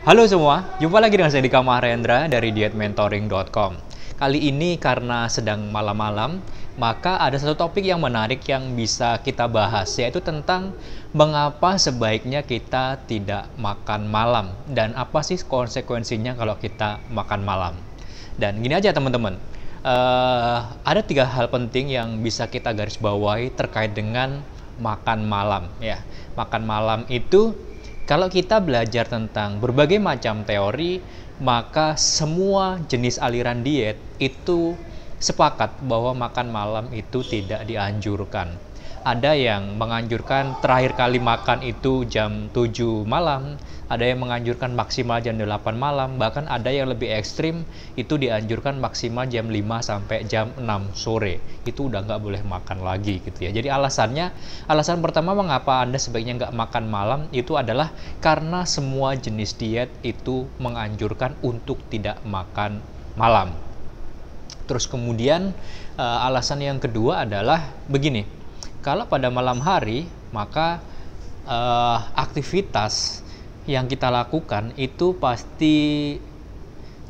Halo semua, jumpa lagi dengan saya Dika Rendra dari dietmentoring.com. Kali ini karena sedang malam-malam, maka ada satu topik yang menarik yang bisa kita bahas yaitu tentang mengapa sebaiknya kita tidak makan malam dan apa sih konsekuensinya kalau kita makan malam. Dan gini aja teman-teman, uh, ada tiga hal penting yang bisa kita garis bawahi terkait dengan makan malam ya. Makan malam itu kalau kita belajar tentang berbagai macam teori, maka semua jenis aliran diet itu sepakat bahwa makan malam itu tidak dianjurkan ada yang menganjurkan terakhir kali makan itu jam 7 malam, ada yang menganjurkan maksimal jam 8 malam, bahkan ada yang lebih ekstrim itu dianjurkan maksimal jam 5 sampai jam 6 sore. Itu udah nggak boleh makan lagi gitu ya. Jadi alasannya, alasan pertama mengapa Anda sebaiknya nggak makan malam itu adalah karena semua jenis diet itu menganjurkan untuk tidak makan malam. Terus kemudian eh, alasan yang kedua adalah begini. Kalau pada malam hari, maka uh, aktivitas yang kita lakukan itu pasti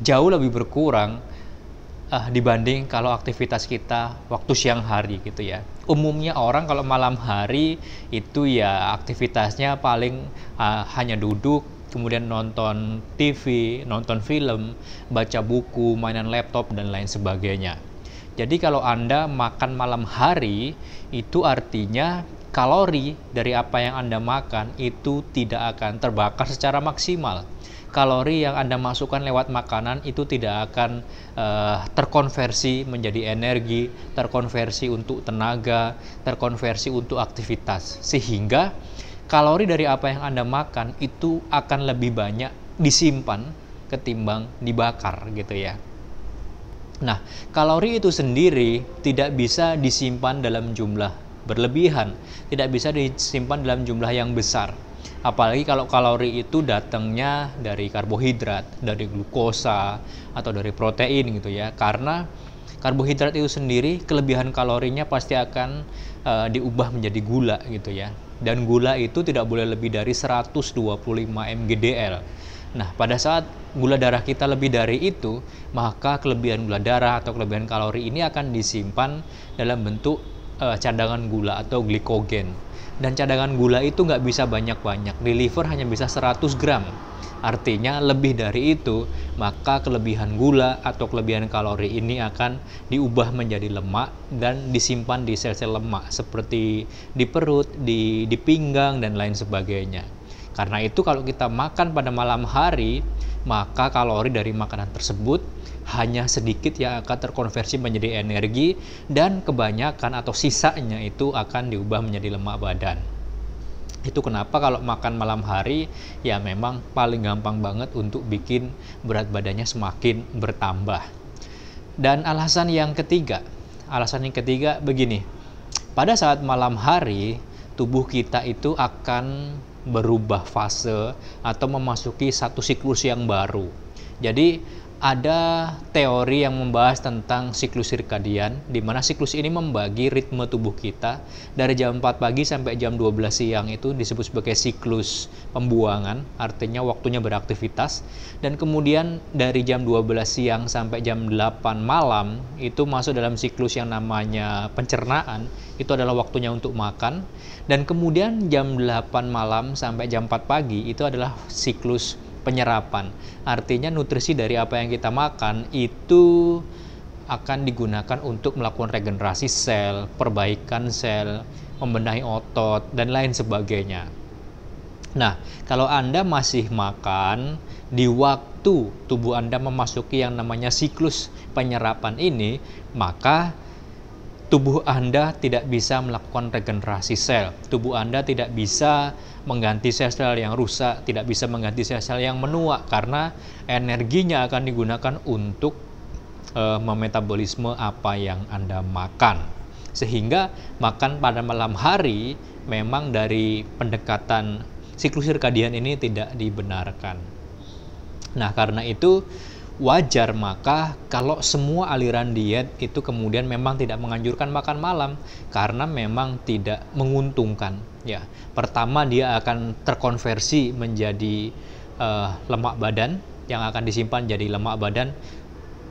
jauh lebih berkurang uh, dibanding kalau aktivitas kita waktu siang hari gitu ya. Umumnya orang kalau malam hari itu ya aktivitasnya paling uh, hanya duduk kemudian nonton TV, nonton film, baca buku, mainan laptop, dan lain sebagainya. Jadi kalau Anda makan malam hari, itu artinya kalori dari apa yang Anda makan itu tidak akan terbakar secara maksimal. Kalori yang Anda masukkan lewat makanan itu tidak akan uh, terkonversi menjadi energi, terkonversi untuk tenaga, terkonversi untuk aktivitas. Sehingga kalori dari apa yang Anda makan itu akan lebih banyak disimpan ketimbang dibakar gitu ya. Nah, kalori itu sendiri tidak bisa disimpan dalam jumlah berlebihan, tidak bisa disimpan dalam jumlah yang besar. Apalagi kalau kalori itu datangnya dari karbohidrat, dari glukosa, atau dari protein gitu ya. Karena karbohidrat itu sendiri kelebihan kalorinya pasti akan uh, diubah menjadi gula gitu ya. Dan gula itu tidak boleh lebih dari 125 mgdl. Nah, pada saat gula darah kita lebih dari itu, maka kelebihan gula darah atau kelebihan kalori ini akan disimpan dalam bentuk e, cadangan gula atau glikogen. Dan cadangan gula itu nggak bisa banyak-banyak, di liver hanya bisa 100 gram. Artinya lebih dari itu, maka kelebihan gula atau kelebihan kalori ini akan diubah menjadi lemak dan disimpan di sel-sel lemak seperti di perut, di, di pinggang, dan lain sebagainya. Karena itu kalau kita makan pada malam hari, maka kalori dari makanan tersebut hanya sedikit yang akan terkonversi menjadi energi dan kebanyakan atau sisanya itu akan diubah menjadi lemak badan. Itu kenapa kalau makan malam hari ya memang paling gampang banget untuk bikin berat badannya semakin bertambah. Dan alasan yang ketiga, alasan yang ketiga begini. Pada saat malam hari tubuh kita itu akan berubah fase atau memasuki satu siklus yang baru. Jadi ada teori yang membahas tentang siklus sirkadian, di mana siklus ini membagi ritme tubuh kita dari jam 4 pagi sampai jam 12 siang itu disebut sebagai siklus pembuangan, artinya waktunya beraktivitas. Dan kemudian dari jam 12 siang sampai jam 8 malam itu masuk dalam siklus yang namanya pencernaan, itu adalah waktunya untuk makan. Dan kemudian jam 8 malam sampai jam 4 pagi itu adalah siklus penyerapan. Artinya nutrisi dari apa yang kita makan itu akan digunakan untuk melakukan regenerasi sel, perbaikan sel, membenahi otot dan lain sebagainya. Nah, kalau Anda masih makan di waktu tubuh Anda memasuki yang namanya siklus penyerapan ini, maka tubuh Anda tidak bisa melakukan regenerasi sel. Tubuh Anda tidak bisa mengganti sel-sel yang rusak, tidak bisa mengganti sel-sel yang menua karena energinya akan digunakan untuk e, memetabolisme apa yang Anda makan. Sehingga makan pada malam hari memang dari pendekatan siklus sirkadian ini tidak dibenarkan. Nah, karena itu wajar maka kalau semua aliran diet itu kemudian memang tidak menganjurkan makan malam karena memang tidak menguntungkan ya pertama dia akan terkonversi menjadi uh, lemak badan yang akan disimpan jadi lemak badan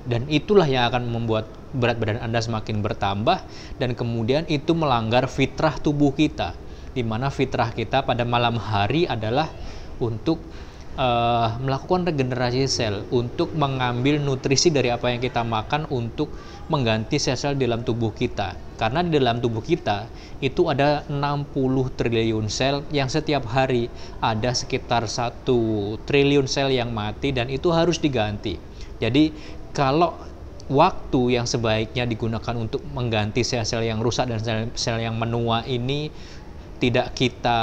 dan itulah yang akan membuat berat badan Anda semakin bertambah dan kemudian itu melanggar fitrah tubuh kita di mana fitrah kita pada malam hari adalah untuk uh, melakukan regenerasi sel untuk mengambil nutrisi dari apa yang kita makan untuk mengganti sel-sel dalam tubuh kita. Karena di dalam tubuh kita itu ada 60 triliun sel yang setiap hari ada sekitar satu triliun sel yang mati dan itu harus diganti. Jadi kalau waktu yang sebaiknya digunakan untuk mengganti sel-sel yang rusak dan sel-sel yang menua ini tidak kita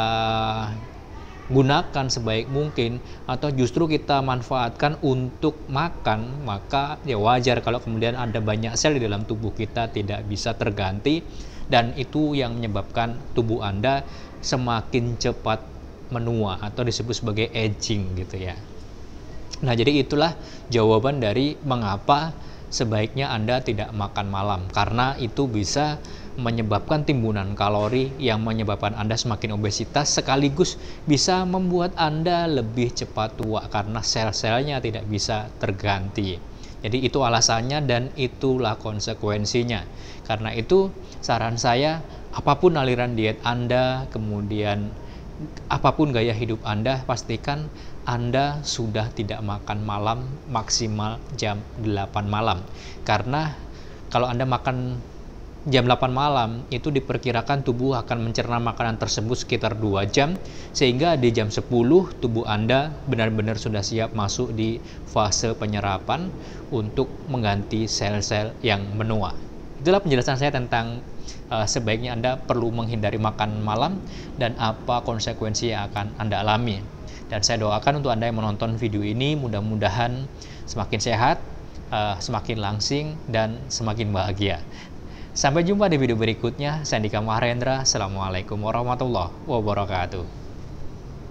gunakan sebaik mungkin atau justru kita manfaatkan untuk makan maka ya wajar kalau kemudian ada banyak sel di dalam tubuh kita tidak bisa terganti dan itu yang menyebabkan tubuh Anda semakin cepat menua atau disebut sebagai aging gitu ya. Nah, jadi itulah jawaban dari mengapa sebaiknya Anda tidak makan malam karena itu bisa menyebabkan timbunan kalori yang menyebabkan Anda semakin obesitas sekaligus bisa membuat Anda lebih cepat tua karena sel-selnya tidak bisa terganti. Jadi itu alasannya dan itulah konsekuensinya. Karena itu saran saya apapun aliran diet Anda, kemudian apapun gaya hidup Anda, pastikan Anda sudah tidak makan malam maksimal jam 8 malam. Karena kalau Anda makan jam 8 malam itu diperkirakan tubuh akan mencerna makanan tersebut sekitar 2 jam sehingga di jam 10 tubuh Anda benar-benar sudah siap masuk di fase penyerapan untuk mengganti sel-sel yang menua. Itulah penjelasan saya tentang uh, sebaiknya Anda perlu menghindari makan malam dan apa konsekuensi yang akan Anda alami. Dan saya doakan untuk Anda yang menonton video ini mudah-mudahan semakin sehat, uh, semakin langsing dan semakin bahagia. Sampai jumpa di video berikutnya. Sandika Mahendra. Assalamualaikum warahmatullahi wabarakatuh.